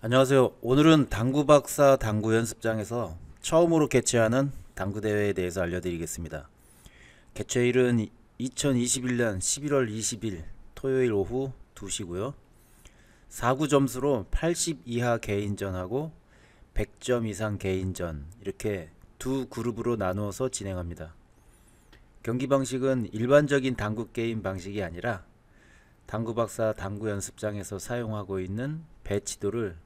안녕하세요. 오늘은 당구 박사 당구 연습장에서 처음으로 개최하는 당구 대회에 대해서 알려드리겠습니다. 개최일은 2021년 11월 20일 토요일 오후 2시고요. 4구 점수로 80 이하 개인전하고 100점 이상 개인전 이렇게 두 그룹으로 나누어서 진행합니다. 경기 방식은 일반적인 당구 게임 방식이 아니라 당구 박사 당구 연습장에서 사용하고 있는 배치도를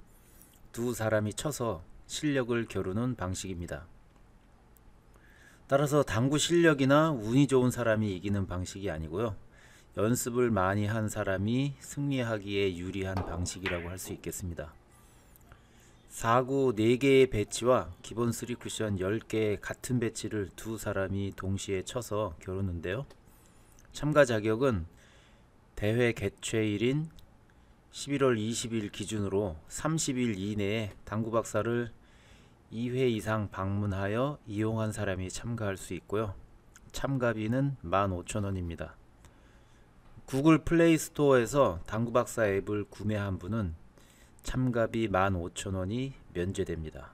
두 사람이 쳐서 실력을 겨루는 방식입니다. 따라서 당구 실력이나 운이 좋은 사람이 이기는 방식이 아니고요. 연습을 많이 한 사람이 승리하기에 유리한 방식이라고 할 수 있겠습니다. 4구 4개의 배치와 기본 3쿠션 10개의 같은 배치를 두 사람이 동시에 쳐서 겨루는데요. 참가 자격은 대회 개최일인 11월 20일 기준으로 30일 이내에 당구 박사를 2회 이상 방문하여 이용한 사람이 참가할 수 있고요. 참가비는 15,000원입니다. 구글 플레이 스토어에서 당구 박사 앱을 구매한 분은 참가비 15,000원이 면제됩니다.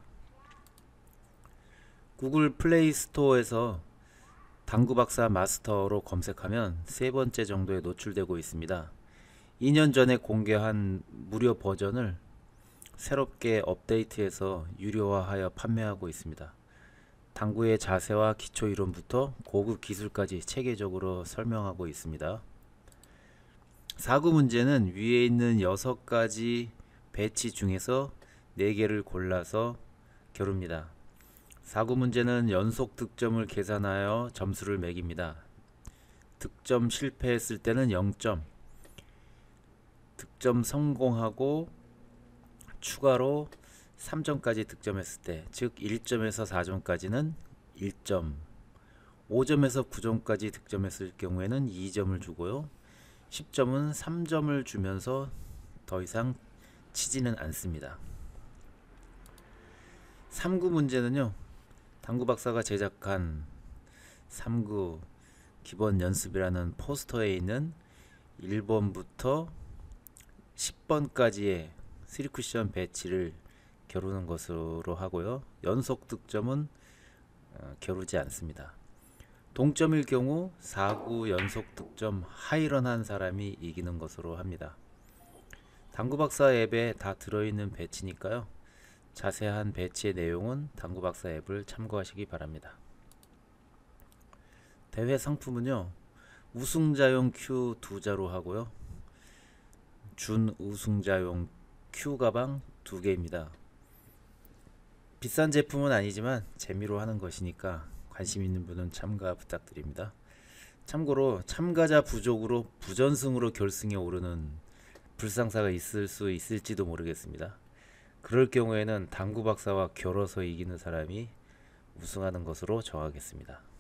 구글 플레이 스토어에서 당구 박사 마스터로 검색하면 세 번째 정도에 노출되고 있습니다. 2년 전에 공개한 무료 버전을 새롭게 업데이트해서 유료화하여 판매하고 있습니다. 당구의 자세와 기초 이론부터 고급 기술까지 체계적으로 설명하고 있습니다. 4구 문제는 위에 있는 6가지 배치 중에서 4개를 골라서 겨룹니다. 4구 문제는 연속 득점을 계산하여 점수를 매깁니다. 득점 실패했을 때는 0점, 득점 성공하고 추가로 3점까지 득점했을 때, 즉 1점에서 4점까지는 1점, 5점에서 9점까지 득점했을 경우에는 2점을 주고요. 10점은 3점을 주면서 더 이상 치지는 않습니다. 3구 문제는요. 당구 박사가 제작한 3구 기본 연습이라는 포스터에 있는 1번부터 10번까지의 3쿠션 배치를 겨루는 것으로 하고요. 연속 득점은 어, 겨루지 않습니다. 동점일 경우 4구 연속 득점 하이런한 사람이 이기는 것으로 합니다. 당구박사 앱에 다 들어있는 배치니까요. 자세한 배치의 내용은 당구박사 앱을 참고하시기 바랍니다. 대회 상품은요. 우승자용 큐 두자로 하고요. 준 우승자용 큐 가방 두 개입니다. 비싼 제품은 아니지만 재미로 하는 것이니까 관심 있는 분은 참가 부탁드립니다. 참고로 참가자 부족으로 부전승으로 결승에 오르는 불상사가 있을 수 있을지도 모르겠습니다. 그럴 경우에는 당구 박사와 겨뤄서 이기는 사람이 우승하는 것으로 정하겠습니다.